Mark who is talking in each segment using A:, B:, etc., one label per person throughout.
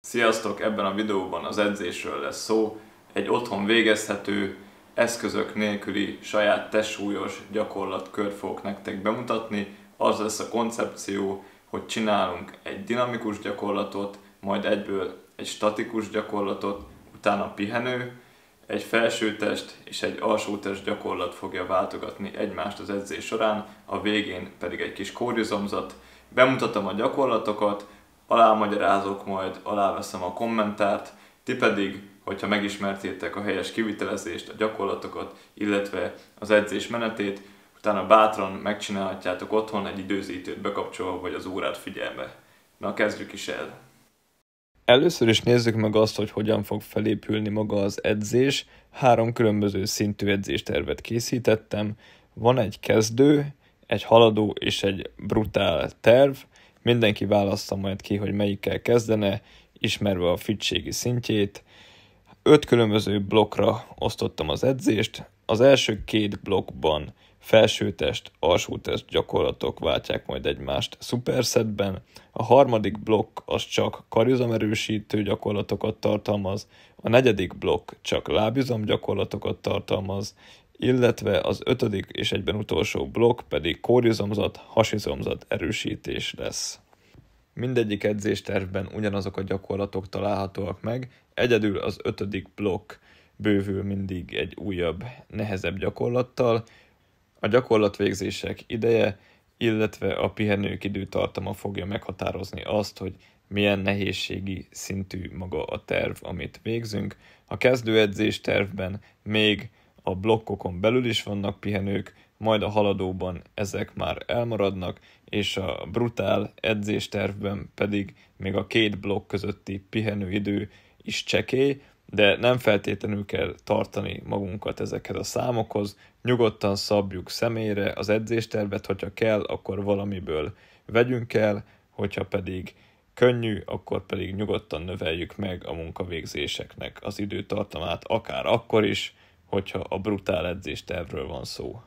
A: Sziasztok! Ebben a videóban az edzésről lesz szó, egy otthon végezhető, eszközök nélküli, saját testsúlyos gyakorlatkör fogok nektek bemutatni. Az lesz a koncepció, hogy csinálunk egy dinamikus gyakorlatot, majd egyből egy statikus gyakorlatot, utána pihenő, egy felsőtest és egy alsótest gyakorlat fogja váltogatni egymást az edzés során, a végén pedig egy kis kóriuzomzat. Bemutatom a gyakorlatokat, alámagyarázok, majd aláveszem a kommentárt, ti pedig, hogyha megismertétek a helyes kivitelezést, a gyakorlatokat, illetve az edzés menetét, utána bátran megcsinálhatjátok otthon egy időzítőt bekapcsolva, vagy az órát figyelme. Na, kezdjük is el! Először is nézzük meg azt, hogy hogyan fog felépülni maga az edzés. Három különböző szintű edzéstervet készítettem. Van egy kezdő, egy haladó és egy brutál terv. Mindenki választa majd ki, hogy melyikkel kezdene, ismerve a fitségi szintjét. Öt különböző blokkra osztottam az edzést. Az első két blokkban felsőtest, alsótest gyakorlatok váltják majd egymást szuperszetben. A harmadik blokk az csak karizomerősítő gyakorlatokat tartalmaz, a negyedik blokk csak lábizom gyakorlatokat tartalmaz, illetve az ötödik és egyben utolsó blokk pedig kórizomzat, hasizomzat erősítés lesz. Mindegyik edzéstervben ugyanazok a gyakorlatok találhatóak meg, egyedül az ötödik blokk bővül mindig egy újabb, nehezebb gyakorlattal, a gyakorlatvégzések ideje, illetve a pihenők időtartama fogja meghatározni azt, hogy milyen nehézségi szintű maga a terv, amit végzünk. A kezdőedzés tervben még a blokkokon belül is vannak pihenők, majd a haladóban ezek már elmaradnak, és a brutál edzéstervben pedig még a két blokk közötti pihenőidő is csekély, de nem feltétlenül kell tartani magunkat ezekhez a számokhoz, nyugodtan szabjuk személyre az edzéstervet, hogyha kell, akkor valamiből vegyünk el, hogyha pedig könnyű, akkor pedig nyugodtan növeljük meg a munkavégzéseknek az időtartamát, akár akkor is, hogyha a brutál edzéstervről van szó.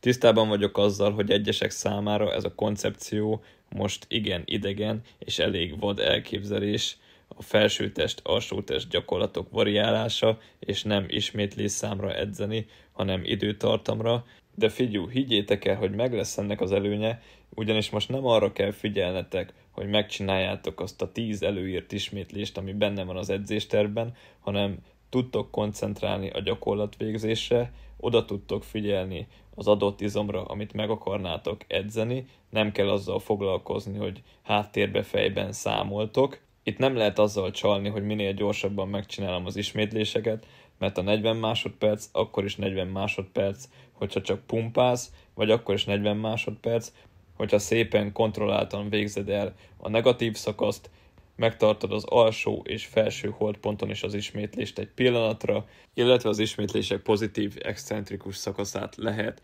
A: Tisztában vagyok azzal, hogy egyesek számára ez a koncepció most igen idegen és elég vad elképzelés, a felsőtest, alsótest gyakorlatok variálása, és nem ismétlés számra edzeni, hanem időtartamra, de figyú, higgyétek el, hogy meg lesz ennek az előnye, ugyanis most nem arra kell figyelnetek, hogy megcsináljátok azt a tíz előírt ismétlést, ami benne van az edzésterben, hanem tudtok koncentrálni a gyakorlat végzésre, oda tudtok figyelni az adott izomra, amit meg akarnátok edzeni, nem kell azzal foglalkozni, hogy háttérbe fejben számoltok. Itt nem lehet azzal csalni, hogy minél gyorsabban megcsinálom az ismétléseket, mert a 40 másodperc, akkor is 40 másodperc, hogyha csak pumpálsz, vagy akkor is 40 másodperc, hogyha szépen kontrolláltan végzed el a negatív szakaszt, megtartod az alsó és felső holdponton is az ismétlést egy pillanatra, illetve az ismétlések pozitív, excentrikus szakaszát lehet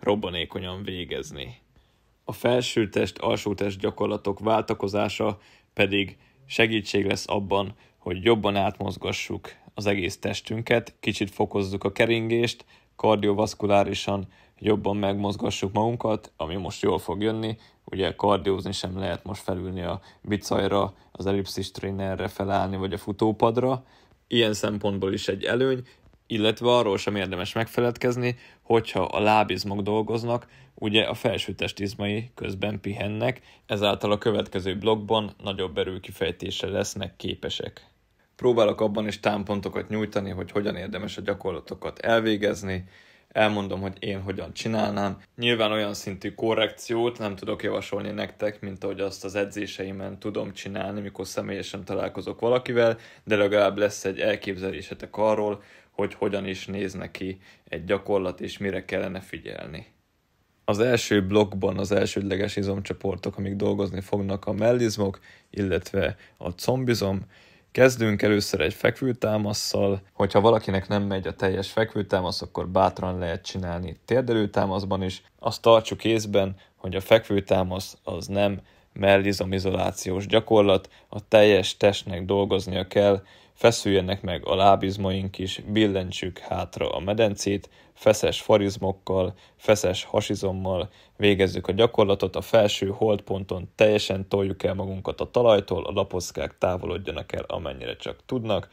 A: robbanékonyan végezni. A felső test, alsó test gyakorlatok váltakozása pedig segítség lesz abban, hogy jobban átmozgassuk az egész testünket, kicsit fokozzuk a keringést, kardiovaszkulárisan jobban megmozgassuk magunkat, ami most jól fog jönni, ugye kardiózni sem lehet most felülni a bicajra, az ellipszis trénerre felállni, vagy a futópadra, ilyen szempontból is egy előny, illetve arról sem érdemes megfeledkezni, hogyha a lábizmok dolgoznak, ugye a felső testizmai közben pihennek, ezáltal a következő blokkban nagyobb erőkifejtésre lesznek képesek. Próbálok abban is támpontokat nyújtani, hogy hogyan érdemes a gyakorlatokat elvégezni, elmondom, hogy én hogyan csinálnám. Nyilván olyan szintű korrekciót nem tudok javasolni nektek, mint ahogy azt az edzéseimen tudom csinálni, mikor személyesen találkozok valakivel, de legalább lesz egy elképzelésetek arról, hogy hogyan is néz neki egy gyakorlat, és mire kellene figyelni. Az első blokkban az elsődleges izomcsoportok, amik dolgozni fognak a mellizmok, illetve a combizom, Kezdünk először egy fekvőtámasszal. Hogyha valakinek nem megy a teljes fekvőtámasz, akkor bátran lehet csinálni térdelőtámaszban is. Azt tartsuk észben, hogy a fekvőtámasz az nem mellizomizolációs izolációs gyakorlat, a teljes testnek dolgoznia kell, feszüljenek meg a lábizmaink is, billentsük hátra a medencét, feszes farizmokkal, feszes hasizommal, végezzük a gyakorlatot, a felső holdponton teljesen toljuk el magunkat a talajtól, a lapockák távolodjanak el amennyire csak tudnak,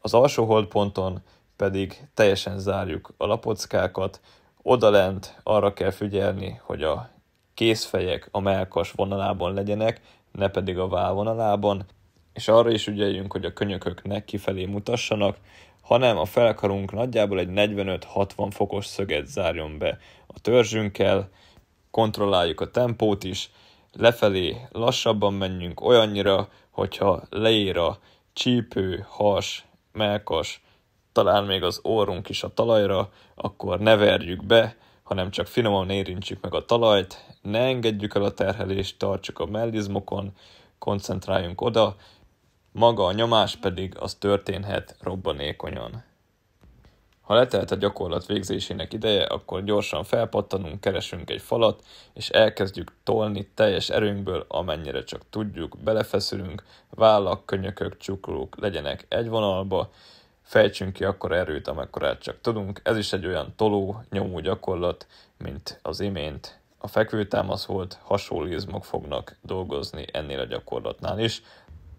A: az alsó holdponton pedig teljesen zárjuk a lapockákat, odalent arra kell figyelni, hogy a készfejek a melkas vonalában legyenek, ne pedig a válvonalában, és arra is ügyeljünk, hogy a könyökök ne kifelé mutassanak, hanem a felkarunk nagyjából egy 45-60 fokos szöget zárjon be a törzsünkkel, kontrolláljuk a tempót is, lefelé lassabban menjünk olyannyira, hogyha leír a csípő, has, melkas, talán még az orrunk is a talajra, akkor ne verjük be, hanem csak finoman érintsük meg a talajt, ne engedjük el a terhelést, tartsuk a mellizmokon, koncentráljunk oda, maga a nyomás pedig az történhet robbanékonyan. Ha letelt a gyakorlat végzésének ideje, akkor gyorsan felpattanunk, keresünk egy falat, és elkezdjük tolni teljes erőnkből, amennyire csak tudjuk, belefeszülünk, vállak, könyökök, csuklók legyenek egy vonalba, fejtsünk ki akkor erőt, amekkorát csak tudunk. Ez is egy olyan toló, nyomú gyakorlat, mint az imént. A fekvőtámasz volt, hasonló izmok fognak dolgozni ennél a gyakorlatnál is.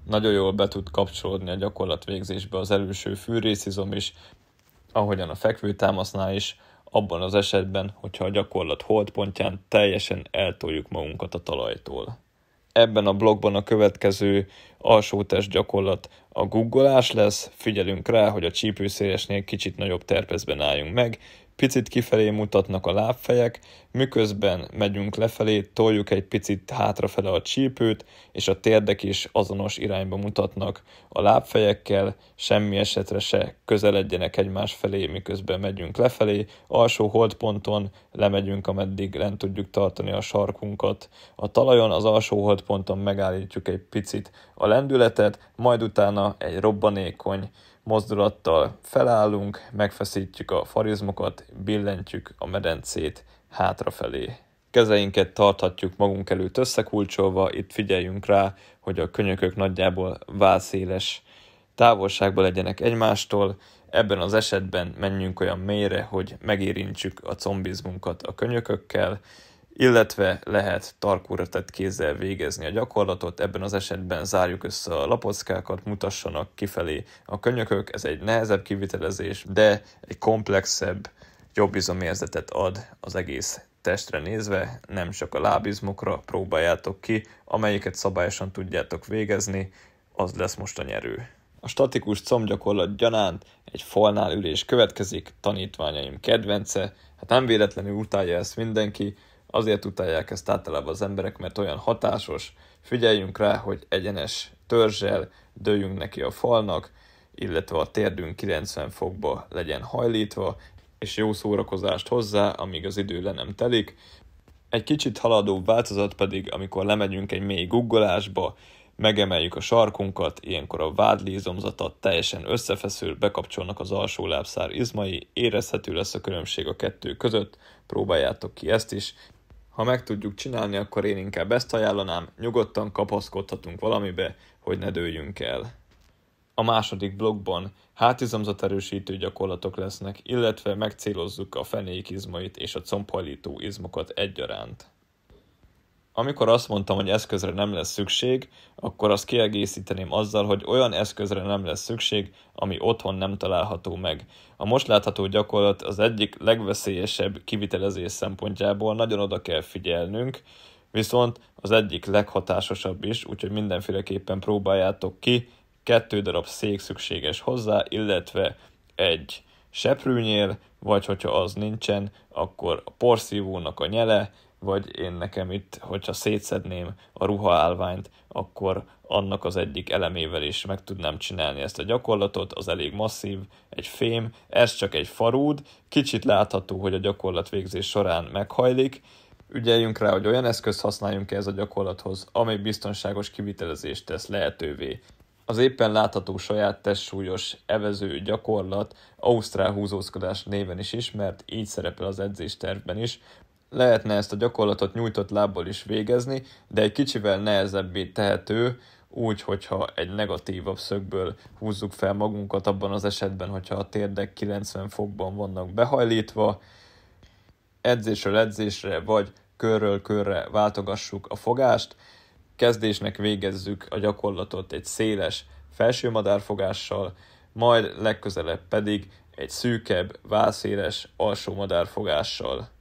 A: Nagyon jól be tud kapcsolódni a gyakorlat végzésbe az előső fűrészizom is, ahogyan a fekvőtámasznál is, abban az esetben, hogyha a gyakorlat holdpontján teljesen eltoljuk magunkat a talajtól ebben a blogban a következő test gyakorlat a guggolás lesz, figyelünk rá, hogy a csípőszélesnél kicsit nagyobb terpezben álljunk meg, picit kifelé mutatnak a lábfejek, miközben megyünk lefelé, toljuk egy picit hátrafele a csípőt, és a térdek is azonos irányba mutatnak a lábfejekkel, semmi esetre se közeledjenek egymás felé, miközben megyünk lefelé, alsó holdponton lemegyünk, ameddig lent tudjuk tartani a sarkunkat. A talajon az alsó holdponton megállítjuk egy picit a lendületet, majd utána egy robbanékony mozdulattal felállunk, megfeszítjük a farizmokat, billentjük a medencét hátrafelé. Kezeinket tarthatjuk magunk előtt összekulcsolva, itt figyeljünk rá, hogy a könyökök nagyjából válszéles távolságban legyenek egymástól, ebben az esetben menjünk olyan mélyre, hogy megérintsük a combizmunkat a könyökökkel, illetve lehet tarkóra tett kézzel végezni a gyakorlatot, ebben az esetben zárjuk össze a lapockákat, mutassanak kifelé a könyökök, ez egy nehezebb kivitelezés, de egy komplexebb, jobb izomérzetet ad az egész testre nézve, nem csak a lábizmokra próbáljátok ki, amelyiket szabályosan tudjátok végezni, az lesz most a nyerő. A statikus combgyakorlat gyanánt egy falnál ülés következik, tanítványaim kedvence, hát nem véletlenül utálja ezt mindenki, Azért utálják ezt általában az emberek, mert olyan hatásos, figyeljünk rá, hogy egyenes törzsel dőljünk neki a falnak, illetve a térdünk 90 fokba legyen hajlítva, és jó szórakozást hozzá, amíg az idő le nem telik. Egy kicsit haladó változat pedig, amikor lemegyünk egy mély guggolásba, megemeljük a sarkunkat, ilyenkor a vádlízomzata teljesen összefeszül, bekapcsolnak az alsó lábszár izmai, érezhető lesz a különbség a kettő között, próbáljátok ki ezt is, ha meg tudjuk csinálni, akkor én inkább ezt ajánlanám, nyugodtan kapaszkodhatunk valamibe, hogy ne dőljünk el. A második blogban hátizomzat erősítő gyakorlatok lesznek, illetve megcélozzuk a fenékizmait izmait és a combhajlító izmokat egyaránt amikor azt mondtam, hogy eszközre nem lesz szükség, akkor azt kiegészíteném azzal, hogy olyan eszközre nem lesz szükség, ami otthon nem található meg. A most látható gyakorlat az egyik legveszélyesebb kivitelezés szempontjából, nagyon oda kell figyelnünk, viszont az egyik leghatásosabb is, úgyhogy mindenféleképpen próbáljátok ki, kettő darab szék szükséges hozzá, illetve egy seprűnyél, vagy hogyha az nincsen, akkor a porszívónak a nyele, vagy én nekem itt, hogyha szétszedném a ruhaállványt, akkor annak az egyik elemével is meg tudnám csinálni ezt a gyakorlatot, az elég masszív, egy fém, ez csak egy farúd, kicsit látható, hogy a gyakorlat végzés során meghajlik, ügyeljünk rá, hogy olyan eszközt használjunk ez a gyakorlathoz, ami biztonságos kivitelezést tesz lehetővé. Az éppen látható saját testsúlyos evező gyakorlat Ausztrál húzózkodás néven is ismert, így szerepel az edzéstervben is, lehetne ezt a gyakorlatot nyújtott lábbal is végezni, de egy kicsivel nehezebbé tehető, úgy, hogyha egy negatívabb szögből húzzuk fel magunkat abban az esetben, hogyha a térdek 90 fokban vannak behajlítva, edzésről edzésre vagy körről körre váltogassuk a fogást, kezdésnek végezzük a gyakorlatot egy széles felső madárfogással, majd legközelebb pedig egy szűkebb, válszéles alsó madárfogással.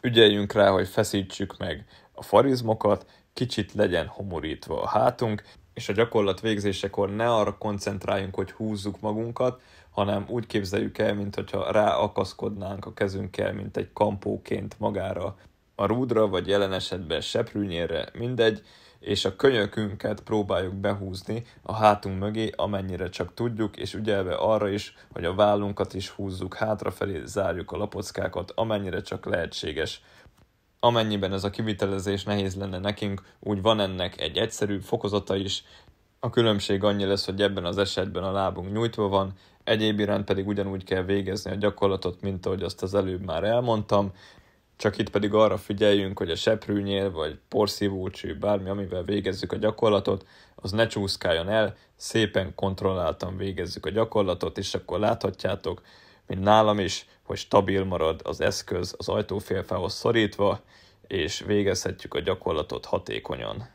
A: Ügyeljünk rá, hogy feszítsük meg a farizmokat, kicsit legyen homorítva a hátunk, és a gyakorlat végzésekor ne arra koncentráljunk, hogy húzzuk magunkat, hanem úgy képzeljük el, mint ráakaszkodnánk a kezünkkel, mint egy kampóként magára a rúdra, vagy jelen esetben seprűnyére, mindegy, és a könyökünket próbáljuk behúzni a hátunk mögé, amennyire csak tudjuk, és ügyelve arra is, hogy a vállunkat is húzzuk hátrafelé, zárjuk a lapockákat, amennyire csak lehetséges. Amennyiben ez a kivitelezés nehéz lenne nekünk, úgy van ennek egy egyszerű fokozata is, a különbség annyi lesz, hogy ebben az esetben a lábunk nyújtva van, egyéb iránt pedig ugyanúgy kell végezni a gyakorlatot, mint ahogy azt az előbb már elmondtam, csak itt pedig arra figyeljünk, hogy a seprűnyél vagy porszívócső, bármi, amivel végezzük a gyakorlatot, az ne csúszkáljon el, szépen kontrolláltan végezzük a gyakorlatot, és akkor láthatjátok, mint nálam is, hogy stabil marad az eszköz az ajtófélfához szorítva, és végezhetjük a gyakorlatot hatékonyan.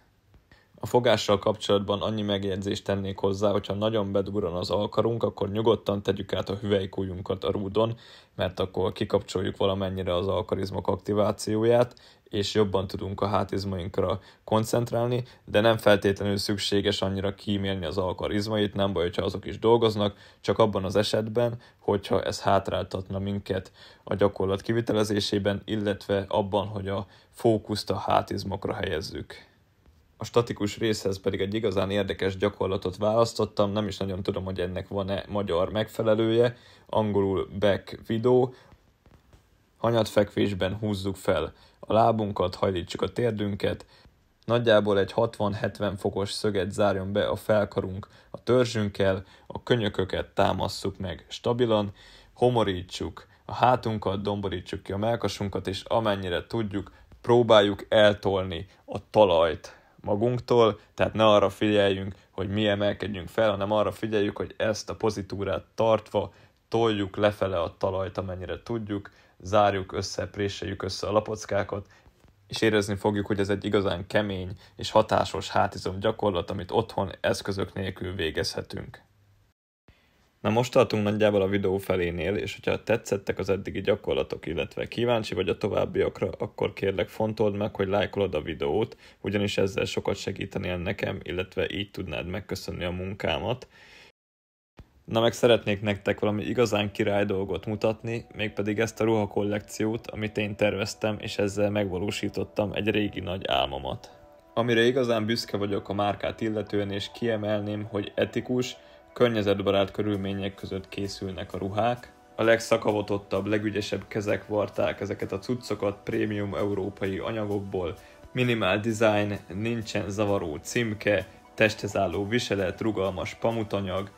A: A fogással kapcsolatban annyi megjegyzést tennék hozzá, hogyha nagyon bedurran az alkarunk, akkor nyugodtan tegyük át a hüvelykújunkat a rúdon, mert akkor kikapcsoljuk valamennyire az alkarizmok aktivációját, és jobban tudunk a hátizmainkra koncentrálni, de nem feltétlenül szükséges annyira kímélni az alkarizmait, nem baj, hogyha azok is dolgoznak, csak abban az esetben, hogyha ez hátráltatna minket a gyakorlat kivitelezésében, illetve abban, hogy a fókuszt a hátizmokra helyezzük a statikus részhez pedig egy igazán érdekes gyakorlatot választottam, nem is nagyon tudom, hogy ennek van-e magyar megfelelője, angolul back video. Hanyatfekvésben húzzuk fel a lábunkat, hajlítsuk a térdünket, nagyjából egy 60-70 fokos szöget zárjon be a felkarunk a törzsünkkel, a könyököket támasszuk meg stabilan, homorítsuk a hátunkat, domborítsuk ki a melkasunkat, és amennyire tudjuk, próbáljuk eltolni a talajt magunktól, tehát ne arra figyeljünk, hogy mi emelkedjünk fel, hanem arra figyeljük, hogy ezt a pozitúrát tartva toljuk lefele a talajt, amennyire tudjuk, zárjuk össze, préseljük össze a lapockákat, és érezni fogjuk, hogy ez egy igazán kemény és hatásos hátizom gyakorlat, amit otthon eszközök nélkül végezhetünk. Na most tartunk nagyjából a videó felénél, és hogyha tetszettek az eddigi gyakorlatok, illetve kíváncsi vagy a továbbiakra, akkor kérlek fontold meg, hogy lájkolod a videót, ugyanis ezzel sokat segítenél nekem, illetve így tudnád megköszönni a munkámat. Na meg szeretnék nektek valami igazán király dolgot mutatni, mégpedig ezt a ruha kollekciót, amit én terveztem, és ezzel megvalósítottam egy régi nagy álmomat. Amire igazán büszke vagyok a márkát illetően, és kiemelném, hogy etikus, környezetbarát körülmények között készülnek a ruhák, a legszakavatottabb, legügyesebb kezek varták ezeket a cuccokat prémium európai anyagokból, minimál design, nincsen zavaró címke, testhez álló viselet, rugalmas pamutanyag.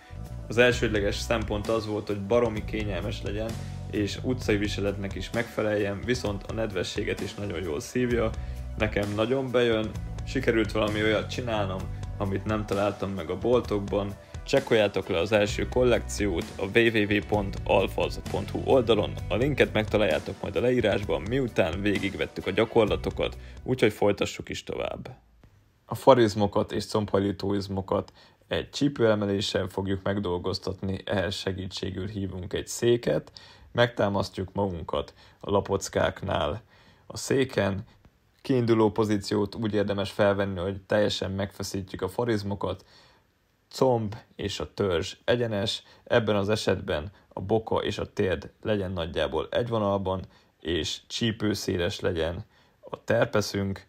A: Az elsődleges szempont az volt, hogy baromi kényelmes legyen, és utcai viseletnek is megfeleljen, viszont a nedvességet is nagyon jól szívja. Nekem nagyon bejön, sikerült valami olyat csinálnom, amit nem találtam meg a boltokban, Csekkoljátok le az első kollekciót a www.alfaz.hu oldalon, a linket megtaláljátok majd a leírásban, miután végigvettük a gyakorlatokat, úgyhogy folytassuk is tovább. A farizmokat és combhajlítóizmokat egy csípőemelésen fogjuk megdolgoztatni, ehhez segítségül hívunk egy széket, megtámasztjuk magunkat a lapockáknál. A széken kiinduló pozíciót úgy érdemes felvenni, hogy teljesen megfeszítjük a farizmokat, comb és a törzs egyenes, ebben az esetben a boka és a térd legyen nagyjából egy vonalban, és csípőszéles legyen a terpeszünk.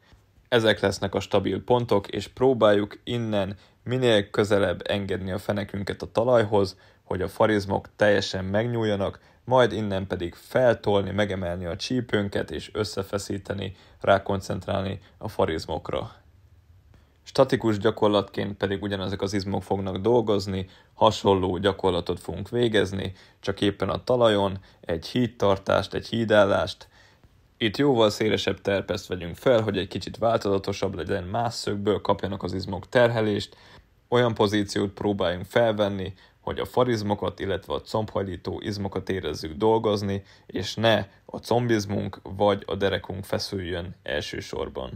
A: Ezek lesznek a stabil pontok, és próbáljuk innen minél közelebb engedni a fenekünket a talajhoz, hogy a farizmok teljesen megnyúljanak, majd innen pedig feltolni, megemelni a csípőnket és összefeszíteni, rákoncentrálni a farizmokra. Statikus gyakorlatként pedig ugyanezek az izmok fognak dolgozni, hasonló gyakorlatot fogunk végezni, csak éppen a talajon, egy hídtartást, egy hídállást. Itt jóval szélesebb terpeszt vegyünk fel, hogy egy kicsit változatosabb legyen, más szögből kapjanak az izmok terhelést, olyan pozíciót próbáljunk felvenni, hogy a farizmokat, illetve a combhajlító izmokat érezzük dolgozni, és ne a combizmunk vagy a derekunk feszüljön elsősorban.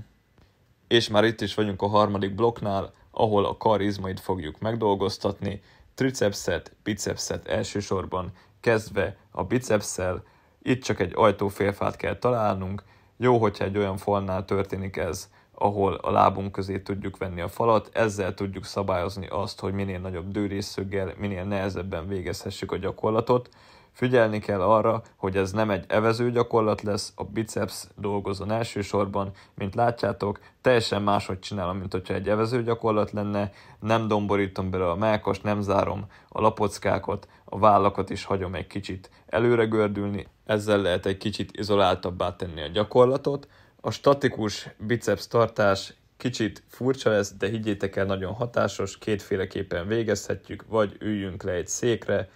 A: És már itt is vagyunk a harmadik blokknál, ahol a karizmait fogjuk megdolgoztatni, tricepszet, bicepszet elsősorban, kezdve a bicepszel, itt csak egy ajtófélfát kell találnunk, jó, hogyha egy olyan falnál történik ez, ahol a lábunk közé tudjuk venni a falat, ezzel tudjuk szabályozni azt, hogy minél nagyobb dőrészszöggel, minél nehezebben végezhessük a gyakorlatot, Figyelni kell arra, hogy ez nem egy evező gyakorlat lesz, a biceps dolgozon elsősorban, mint látjátok, teljesen máshogy csinálom, mint hogyha egy evező gyakorlat lenne, nem domborítom bele a melkost, nem zárom a lapockákat, a vállakat is hagyom egy kicsit előre gördülni, ezzel lehet egy kicsit izoláltabbá tenni a gyakorlatot. A statikus biceps tartás Kicsit furcsa lesz, de higgyétek el, nagyon hatásos, kétféleképpen végezhetjük, vagy üljünk le egy székre,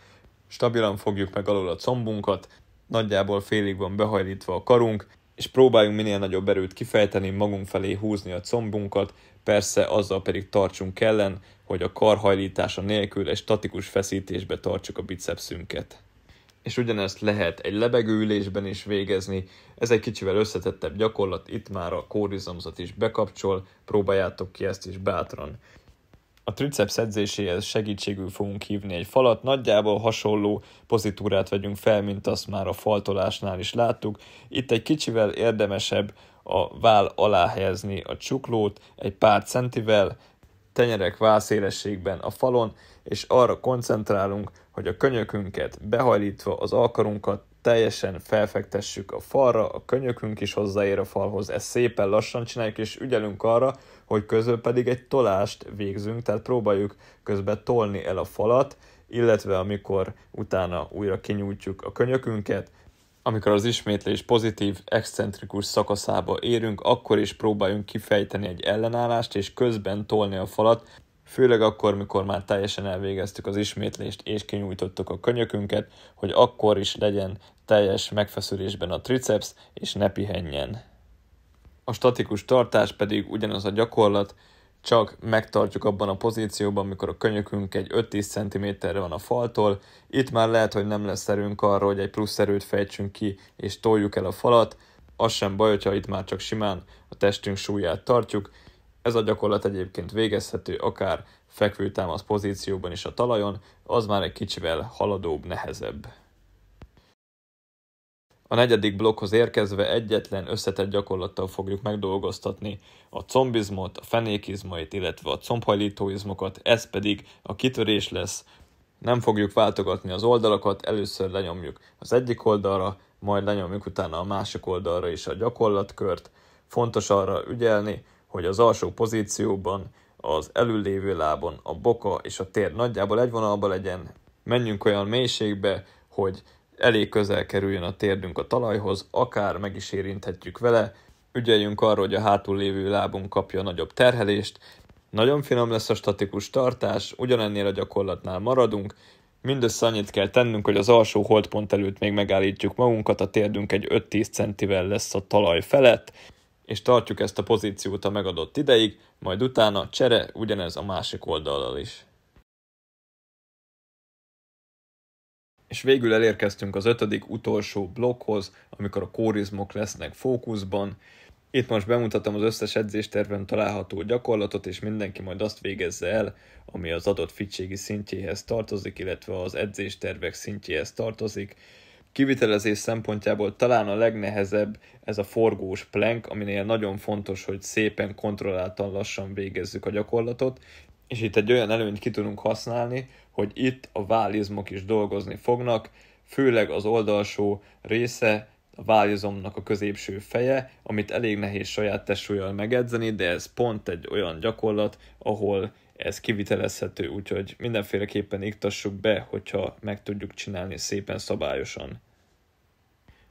A: stabilan fogjuk meg alul a combunkat, nagyjából félig van behajlítva a karunk, és próbáljunk minél nagyobb erőt kifejteni, magunk felé húzni a combunkat, persze azzal pedig tartsunk ellen, hogy a karhajlítása nélkül egy statikus feszítésbe tartsuk a bicepsünket. És ugyanezt lehet egy lebegőülésben is végezni, ez egy kicsivel összetettebb gyakorlat, itt már a kórizomzat is bekapcsol, próbáljátok ki ezt is bátran. A triceps edzéséhez segítségül fogunk hívni egy falat, nagyjából hasonló pozitúrát vegyünk fel, mint azt már a faltolásnál is láttuk. Itt egy kicsivel érdemesebb a vál alá helyezni a csuklót, egy pár centivel, tenyerek válszélességben a falon, és arra koncentrálunk, hogy a könyökünket behajlítva az alkarunkat teljesen felfektessük a falra, a könyökünk is hozzáér a falhoz, ezt szépen lassan csináljuk, és ügyelünk arra, hogy közben pedig egy tolást végzünk, tehát próbáljuk közben tolni el a falat, illetve amikor utána újra kinyújtjuk a könyökünket, amikor az ismétlés pozitív, excentrikus szakaszába érünk, akkor is próbáljunk kifejteni egy ellenállást, és közben tolni a falat, főleg akkor, mikor már teljesen elvégeztük az ismétlést, és kinyújtottuk a könyökünket, hogy akkor is legyen teljes megfeszülésben a triceps, és ne pihenjen a statikus tartás pedig ugyanaz a gyakorlat, csak megtartjuk abban a pozícióban, mikor a könyökünk egy 5-10 cm-re van a faltól, itt már lehet, hogy nem lesz erőnk arra, hogy egy plusz erőt fejtsünk ki és toljuk el a falat, az sem baj, hogyha itt már csak simán a testünk súlyát tartjuk. Ez a gyakorlat egyébként végezhető akár fekvőtámasz pozícióban is a talajon, az már egy kicsivel haladóbb, nehezebb. A negyedik blokkhoz érkezve egyetlen összetett gyakorlattal fogjuk megdolgoztatni a combizmot, a fenékizmait, illetve a combhajlítóizmokat, ez pedig a kitörés lesz. Nem fogjuk váltogatni az oldalakat, először lenyomjuk az egyik oldalra, majd lenyomjuk utána a másik oldalra is a gyakorlatkört. Fontos arra ügyelni, hogy az alsó pozícióban, az előlévő lábon a boka és a tér nagyjából egy vonalba legyen. Menjünk olyan mélységbe, hogy elég közel kerüljön a térdünk a talajhoz, akár meg is érinthetjük vele, ügyeljünk arra, hogy a hátul lévő lábunk kapja nagyobb terhelést, nagyon finom lesz a statikus tartás, ugyanennél a gyakorlatnál maradunk, mindössze annyit kell tennünk, hogy az alsó holdpont előtt még megállítjuk magunkat, a térdünk egy 5-10 centivel lesz a talaj felett, és tartjuk ezt a pozíciót a megadott ideig, majd utána csere ugyanez a másik oldalal is. És végül elérkeztünk az ötödik utolsó blokkhoz, amikor a kórizmok lesznek fókuszban. Itt most bemutatom az összes edzésterven található gyakorlatot, és mindenki majd azt végezze el, ami az adott fittségi szintjéhez tartozik, illetve az edzéstervek szintjéhez tartozik. Kivitelezés szempontjából talán a legnehezebb ez a forgós plank, aminél nagyon fontos, hogy szépen, kontrolláltan, lassan végezzük a gyakorlatot, és itt egy olyan előnyt ki tudunk használni, hogy itt a válizmok is dolgozni fognak, főleg az oldalsó része a válizomnak a középső feje, amit elég nehéz saját testsúlyjal megedzeni, de ez pont egy olyan gyakorlat, ahol ez kivitelezhető, úgyhogy mindenféleképpen iktassuk be, hogyha meg tudjuk csinálni szépen szabályosan.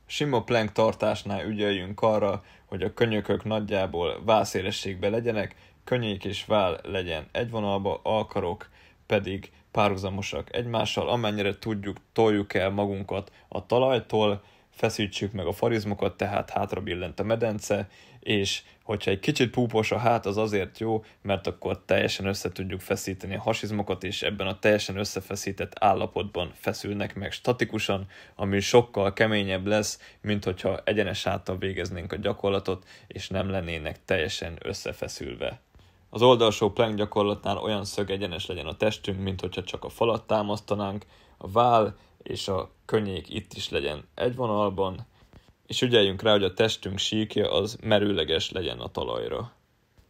A: Sima plank tartásnál ügyeljünk arra, hogy a könyökök nagyjából vászélességben legyenek, könnyék és vál legyen egy vonalba, alkarok pedig párhuzamosak egymással, amennyire tudjuk, toljuk el magunkat a talajtól, feszítsük meg a farizmokat, tehát hátra billent a medence, és hogyha egy kicsit púpos a hát, az azért jó, mert akkor teljesen össze tudjuk feszíteni a hasizmokat, és ebben a teljesen összefeszített állapotban feszülnek meg statikusan, ami sokkal keményebb lesz, mint hogyha egyenes háttal végeznénk a gyakorlatot, és nem lennének teljesen összefeszülve. Az oldalsó plank gyakorlatnál olyan szög egyenes legyen a testünk, mint hogyha csak a falat támasztanánk, a váll és a könnyék itt is legyen egy vonalban, és ügyeljünk rá, hogy a testünk síkja az merőleges legyen a talajra.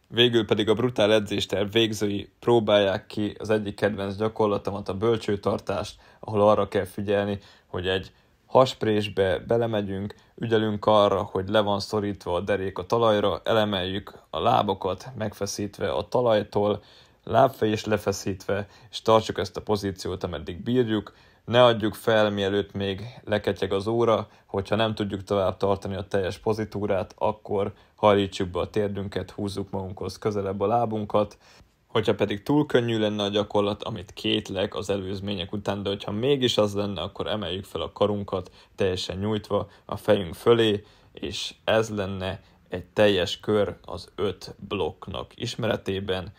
A: Végül pedig a brutál edzésterv végzői próbálják ki az egyik kedvenc gyakorlatomat, a bölcsőtartást, ahol arra kell figyelni, hogy egy hasprésbe belemegyünk, ügyelünk arra, hogy le van szorítva a derék a talajra, elemeljük a lábokat megfeszítve a talajtól, lábfej is lefeszítve, és tartsuk ezt a pozíciót, ameddig bírjuk, ne adjuk fel, mielőtt még leketyeg az óra, hogyha nem tudjuk tovább tartani a teljes pozitúrát, akkor hajlítsuk be a térdünket, húzzuk magunkhoz közelebb a lábunkat, Hogyha pedig túl könnyű lenne a gyakorlat, amit kétlek az előzmények után, de hogyha mégis az lenne, akkor emeljük fel a karunkat teljesen nyújtva a fejünk fölé, és ez lenne egy teljes kör az öt blokknak ismeretében.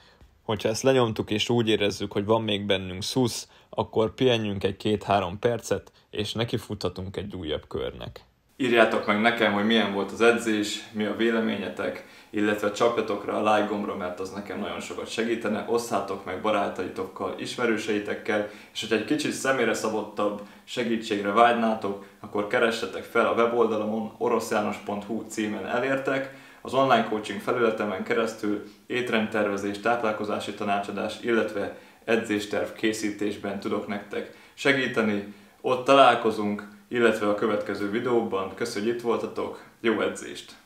A: Hogyha ezt lenyomtuk és úgy érezzük, hogy van még bennünk szusz, akkor pihenjünk egy két-három percet, és nekifuthatunk egy újabb körnek. Írjátok meg nekem, hogy milyen volt az edzés, mi a véleményetek, illetve csapjatok rá a like gombra, mert az nekem nagyon sokat segítene, osszátok meg barátaitokkal, ismerőseitekkel, és hogyha egy kicsit személyre szabottabb segítségre vágynátok, akkor keressetek fel a weboldalamon oroszjános.hu címen elértek, az online coaching felületemen keresztül étrendtervezés, táplálkozási tanácsadás, illetve edzésterv készítésben tudok nektek segíteni. Ott találkozunk, illetve a következő videóban. Köszönjük, hogy itt voltatok, jó edzést!